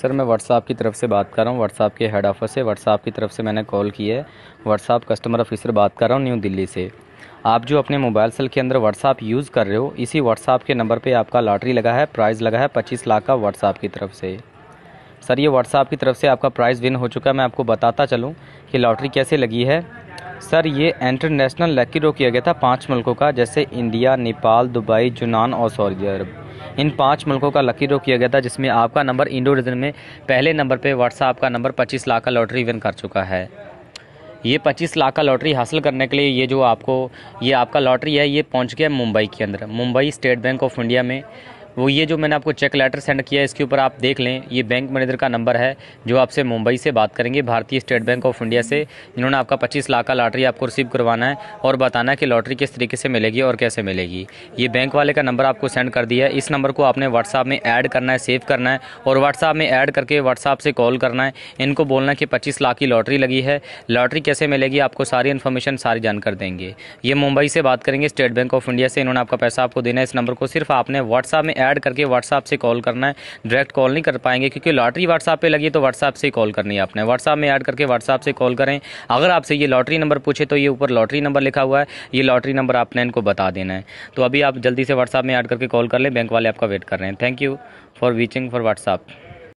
sir मैं WhatsApp की तरफ से बात कर रहा हूँ व्हाट्सएप के हेड ऑफिस से व्हाट्सएप की तरफ से मैंने कॉल की है व्हाट्सअप कस्टमर ऑफिसर बात कर रहा हूँ न्यू दिल्ली से आप जो अपने मोबाइल सेल के अंदर व्हाट्सअप यूज़ कर रहे हो इसी व्हाट्सएप के नंबर पे आपका लॉटरी लगा है प्राइज़ लगा है पच्चीस लाख का व्हाट्सएप की तरफ से सर ये व्हाट्सअप की तरफ से आपका प्राइज़ विन हो चुका है मैं आपको बताता चलूँ कि लॉटरी कैसे लगी है सर ये इंटरनेशनल लकी रो किया गया था पाँच मुल्कों का जैसे इंडिया नेपाल दुबई जुनान और सऊदी अरब इन पाँच मुल्कों का लकी रो किया गया था जिसमें आपका नंबर इंडो रीजन में पहले नंबर पर व्हाट्सएप का नंबर पच्चीस लाख का लॉटरी विन कर चुका है ये 25 लाख का लॉटरी हासिल करने के लिए ये जो आपको ये आपका लॉटरी है ये पहुंच गया मुंबई के अंदर Mumbai State Bank of India में वो ये जो मैंने आपको चेक लेटर सेंड किया है इसके ऊपर आप देख लें ये बैंक मैनेजर का नंबर है जो आपसे मुंबई से बात करेंगे भारतीय स्टेट बैंक ऑफ इंडिया से जिन्होंने आपका पच्चीस लाख का लॉटरी आपको रिसीव करवाना है और बताना है कि लॉटरी किस तरीके से मिलेगी और कैसे मिलेगी ये बैंक वाले का नंबर आपको सेंड कर दिया है इस नंबर को आपने व्हाट्सअप में ऐड करना है सेव करना है और व्हाट्सअप में ऐड करके व्हाट्सअप से कॉल करना है इनको बोलना है कि पच्चीस लाख की लॉटरी लगी है लॉटरी कैसे मिलेगी आपको सारी इन्फॉर्मेशन सारी जानकारी देंगे ये मुंबई से बात करेंगे स्टेट बैंक ऑफ इंडिया से इन्होंने आपका पैसा आपको देना है इस नंबर को सिर्फ आपने व्हाट्सअप में ऐड करके व्हाट्सअप से कॉल करना है डायरेक्ट कॉल नहीं कर पाएंगे क्योंकि लॉटरी व्हाट्सअप पे लगी तो व्हाट्सअप से कॉल करनी है आपने व्हाट्सअप में ऐड करके व्हाट्सअप से कॉल करें अगर आपसे ये लॉटरी नंबर पूछे तो ये ऊपर लॉटरी नंबर लिखा हुआ है ये लॉटरी नंबर आपने इनको बता देना है तो अभी आप जल्दी से व्हाट्सअप में ऐड करके कॉल कर लें बैंक वाले आपका वेट कर रहे हैं thank you for watching for WhatsApp